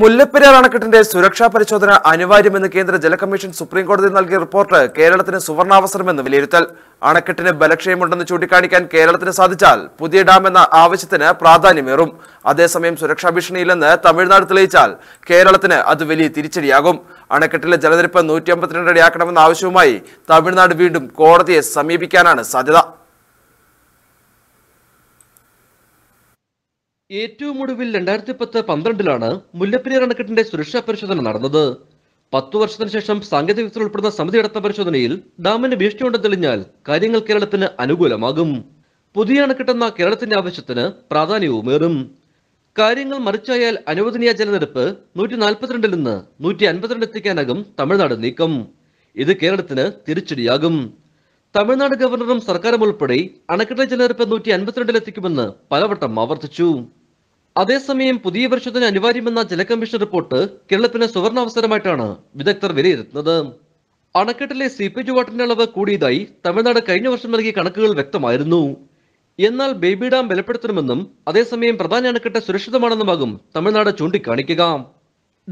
മുല്ലപ്പെരിയാർ അണക്കെട്ടിന്റെ സുരക്ഷാ പരിശോധന അനിവാര്യമെന്ന് കേന്ദ്ര ജലകമ്മീഷൻ സുപ്രീംകോടതി നൽകിയ റിപ്പോർട്ട് കേരളത്തിന് സുവർണാവസരമെന്ന് വിലയിരുത്തൽ അണക്കെട്ടിന് ബലക്ഷയമുണ്ടെന്ന് ചൂണ്ടിക്കാണിക്കാൻ കേരളത്തിന് സാധിച്ചാൽ പുതിയ ഡാം എന്ന ആവശ്യത്തിന് പ്രാധാന്യമേറും അതേസമയം സുരക്ഷാ ഭീഷണിയില്ലെന്ന് തമിഴ്നാട് തെളിയിച്ചാൽ കേരളത്തിന് അത് വലിയ തിരിച്ചടിയാകും അണക്കെട്ടിലെ ജലനിരപ്പ് നൂറ്റി അമ്പത്തിരണ്ടടിയാക്കണമെന്ന ആവശ്യവുമായി തമിഴ്നാട് വീണ്ടും കോടതിയെ സമീപിക്കാനാണ് സാധ്യത ഏറ്റവും ഒടുവിൽ രണ്ടായിരത്തി പത്ത് പന്ത്രണ്ടിലാണ് മുല്ലപ്പെരിയാർ അണക്കെട്ടിന്റെ സുരക്ഷാ പരിശോധന നടന്നത് പത്തു വർഷത്തിന് ശേഷം സാങ്കേതിക വിദഗ്ധർ ഉൾപ്പെടുന്ന സമിതി നടത്തുന്ന പരിശോധനയിൽ ഡാമിന് വീഴ്ചയുണ്ടെന്ന് തെളിഞ്ഞാൽ കാര്യങ്ങൾ കേരളത്തിന് അനുകൂലമാകും പുതിയ അണക്കെട്ടെന്ന കേരളത്തിന്റെ ആവശ്യത്തിന് പ്രാധാന്യവുമേറും കാര്യങ്ങൾ മറിച്ചായാൽ അനുവദനീയ ജലനിരപ്പ് നൂറ്റി നാൽപ്പത്തിരണ്ടിൽ നിന്ന് നൂറ്റി അൻപത്തിരണ്ട് എത്തിക്കാനാകും തമിഴ്നാട് നീക്കം ഇത് കേരളത്തിന് തിരിച്ചടിയാകും തമിഴ്നാട് ഗവർണറും സർക്കാരും ഉൾപ്പെടെ അണക്കെട്ടിലെ ജലനിരപ്പ് നൂറ്റി അൻപത്തിരണ്ടിലെത്തിക്കുമെന്ന് പലവട്ടം ആവർത്തിച്ചു അതേസമയം പുതിയ വർഷത്തിന് അനിവാര്യമെന്ന ജലകമ്മീഷൻ റിപ്പോർട്ട് കേരളത്തിന് അവസരമായിട്ടാണ് വിദഗ്ധർ വിലയിരുത്തുന്നത് അണക്കെട്ടിലെ സീപ്പേജ് വാട്ടറിന്റെ അളവ് കൂടിയതായി തമിഴ്നാട് കഴിഞ്ഞ വർഷം നൽകിയ കണക്കുകൾ വ്യക്തമായിരുന്നു എന്നാൽ ബേബി ഡാം ബലപ്പെടുത്തണമെന്നും അതേസമയം പ്രധാന അണക്കെട്ട് സുരക്ഷിതമാണെന്നുമാകും തമിഴ്നാട് ചൂണ്ടിക്കാണിക്കുക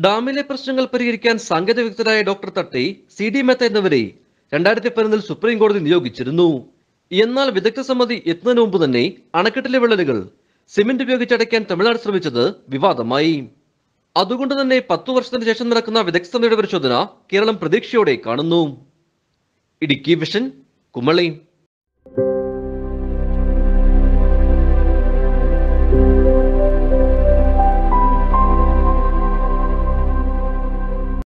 ഡാമിലെ പ്രശ്നങ്ങൾ പരിഹരിക്കാൻ സാങ്കേതിക വിദഗ്ധരായ ഡോക്ടർ തട്ടി സി ഡി മേത്ത എന്നിവരെ രണ്ടായിരത്തി പതിനൊന്നിൽ സുപ്രീം കോടതി നിയോഗിച്ചിരുന്നു എന്നാൽ വിദഗ്ധ സമിതി എത്തുന്നതിന് മുമ്പ് തന്നെ അണക്കെട്ടിലെ വിള്ളലുകൾ സിമന്റ് ഉപയോഗിച്ചടയ്ക്കാൻ തമിഴ്നാട് ശ്രമിച്ചത് വിവാദമായി അതുകൊണ്ട് തന്നെ പത്തു വർഷത്തിന് ശേഷം നടക്കുന്ന വിദഗ്ധ സമിതിയുടെ പരിശോധന കേരളം പ്രതീക്ഷയോടെ കാണുന്നു ഇടുക്കി വിഷൻ കുമളി